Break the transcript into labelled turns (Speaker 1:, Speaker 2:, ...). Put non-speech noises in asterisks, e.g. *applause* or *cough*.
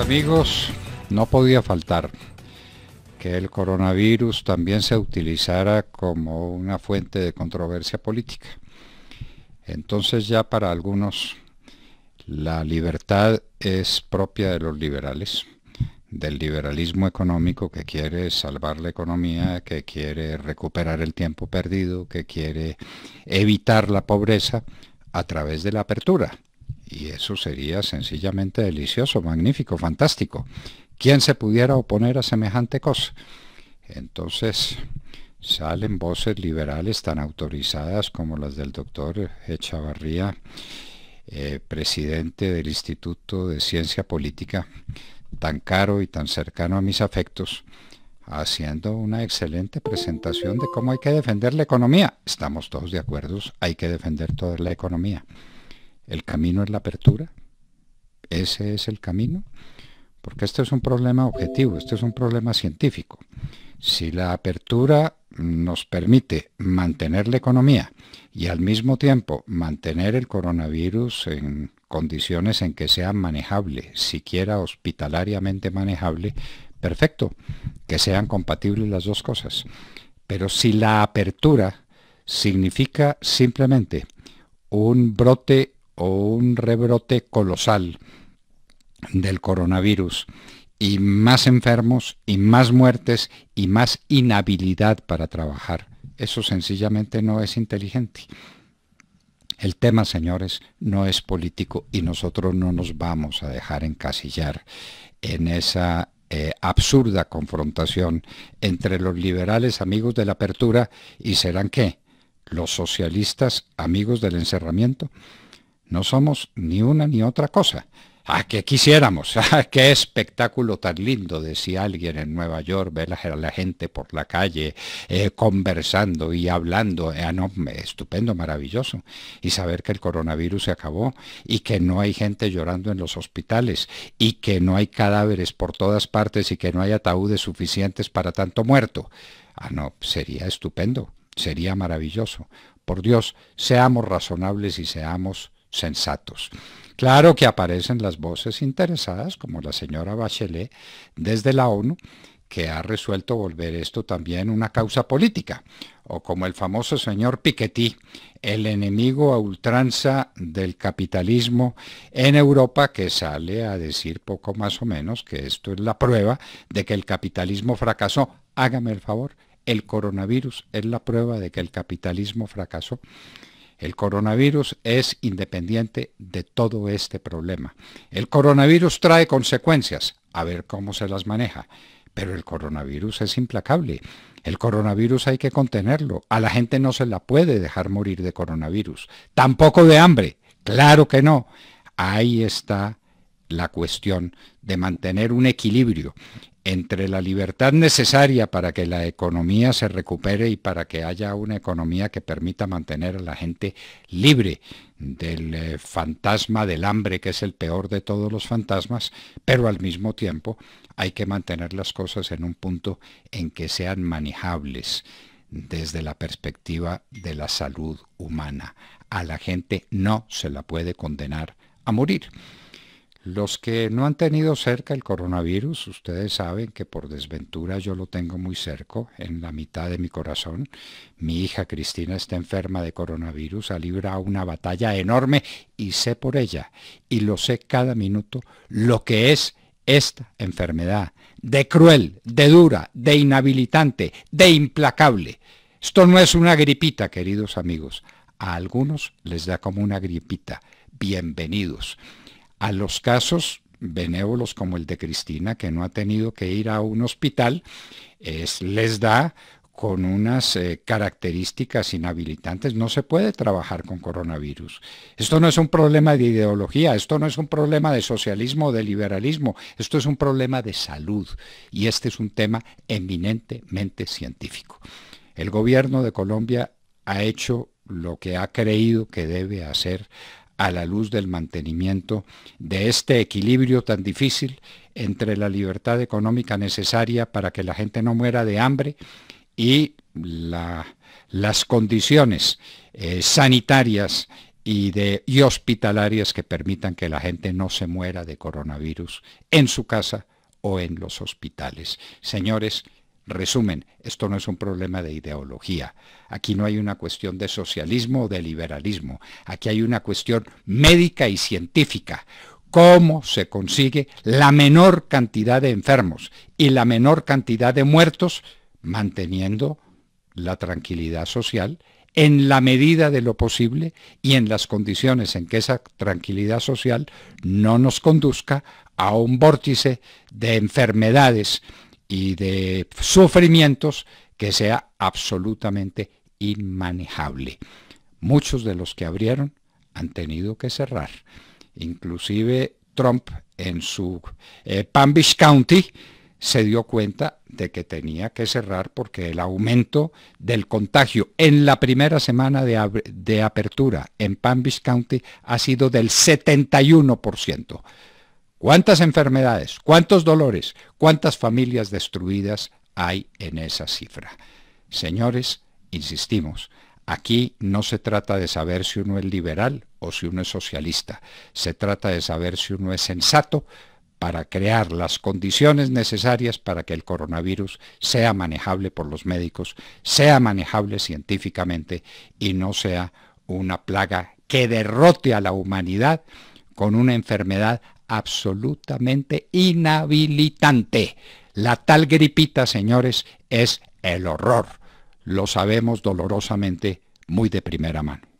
Speaker 1: amigos, no podía faltar que el coronavirus también se utilizara como una fuente de controversia política. Entonces ya para algunos la libertad es propia de los liberales, del liberalismo económico que quiere salvar la economía, que quiere recuperar el tiempo perdido, que quiere evitar la pobreza a través de la apertura y eso sería sencillamente delicioso, magnífico, fantástico. ¿Quién se pudiera oponer a semejante cosa? Entonces salen voces liberales tan autorizadas como las del doctor Echavarría, eh, presidente del Instituto de Ciencia Política, tan caro y tan cercano a mis afectos, haciendo una excelente presentación de cómo hay que defender la economía. Estamos todos de acuerdo, hay que defender toda la economía. El camino es la apertura. Ese es el camino. Porque este es un problema objetivo, este es un problema científico. Si la apertura nos permite mantener la economía y al mismo tiempo mantener el coronavirus en condiciones en que sea manejable, siquiera hospitalariamente manejable, perfecto, que sean compatibles las dos cosas. Pero si la apertura significa simplemente un brote o un rebrote colosal del coronavirus y más enfermos y más muertes y más inhabilidad para trabajar. Eso sencillamente no es inteligente. El tema, señores, no es político y nosotros no nos vamos a dejar encasillar en esa eh, absurda confrontación entre los liberales amigos de la apertura y serán qué? Los socialistas amigos del encerramiento. No somos ni una ni otra cosa. ¡Ah, que quisiéramos! *laughs* Ah, qué espectáculo tan lindo! Decía alguien en Nueva York, ver a la gente por la calle eh, conversando y hablando. Ah, no, estupendo, maravilloso. Y saber que el coronavirus se acabó y que no hay gente llorando en los hospitales y que no hay cadáveres por todas partes y que no hay ataúdes suficientes para tanto muerto. Ah, no, sería estupendo, sería maravilloso. Por Dios, seamos razonables y seamos sensatos. Claro que aparecen las voces interesadas, como la señora Bachelet, desde la ONU, que ha resuelto volver esto también una causa política, o como el famoso señor Piketty, el enemigo a ultranza del capitalismo en Europa, que sale a decir poco más o menos que esto es la prueba de que el capitalismo fracasó. Hágame el favor, el coronavirus es la prueba de que el capitalismo fracasó. El coronavirus es independiente de todo este problema. El coronavirus trae consecuencias, a ver cómo se las maneja. Pero el coronavirus es implacable. El coronavirus hay que contenerlo. A la gente no se la puede dejar morir de coronavirus. Tampoco de hambre. Claro que no. Ahí está la cuestión de mantener un equilibrio entre la libertad necesaria para que la economía se recupere y para que haya una economía que permita mantener a la gente libre del eh, fantasma del hambre, que es el peor de todos los fantasmas, pero al mismo tiempo hay que mantener las cosas en un punto en que sean manejables desde la perspectiva de la salud humana. A la gente no se la puede condenar a morir. Los que no han tenido cerca el coronavirus, ustedes saben que por desventura yo lo tengo muy cerca, en la mitad de mi corazón. Mi hija Cristina está enferma de coronavirus, ha librado una batalla enorme y sé por ella, y lo sé cada minuto, lo que es esta enfermedad, de cruel, de dura, de inhabilitante, de implacable. Esto no es una gripita, queridos amigos. A algunos les da como una gripita. Bienvenidos a los casos benévolos como el de Cristina, que no ha tenido que ir a un hospital, es, les da con unas eh, características inhabilitantes, no se puede trabajar con coronavirus. Esto no es un problema de ideología, esto no es un problema de socialismo o de liberalismo, esto es un problema de salud y este es un tema eminentemente científico. El gobierno de Colombia ha hecho lo que ha creído que debe hacer a la luz del mantenimiento de este equilibrio tan difícil entre la libertad económica necesaria para que la gente no muera de hambre y las condiciones eh, sanitarias y, y hospitalarias que permitan que la gente no se muera de coronavirus en su casa o en los hospitales. Señores, Resumen, esto no es un problema de ideología. Aquí no hay una cuestión de socialismo o de liberalismo. Aquí hay una cuestión médica y científica. ¿Cómo se consigue la menor cantidad de enfermos y la menor cantidad de muertos manteniendo la tranquilidad social en la medida de lo posible y en las condiciones en que esa tranquilidad social no nos conduzca a un vórtice de enfermedades y de sufrimientos que sea absolutamente inmanejable. Muchos de los que abrieron han tenido que cerrar. Inclusive Trump en su eh, Palm Beach County se dio cuenta de que tenía que cerrar porque el aumento del contagio en la primera semana de, de apertura en Palm Beach County ha sido del 71%. ¿Cuántas enfermedades? ¿Cuántos dolores? ¿Cuántas familias destruidas hay en esa cifra? Señores, insistimos, aquí no se trata de saber si uno es liberal o si uno es socialista, se trata de saber si uno es sensato para crear las condiciones necesarias para que el coronavirus sea manejable por los médicos, sea manejable científicamente y no sea una plaga que derrote a la humanidad con una enfermedad absolutamente inhabilitante. La tal gripita, señores, es el horror. Lo sabemos dolorosamente muy de primera mano.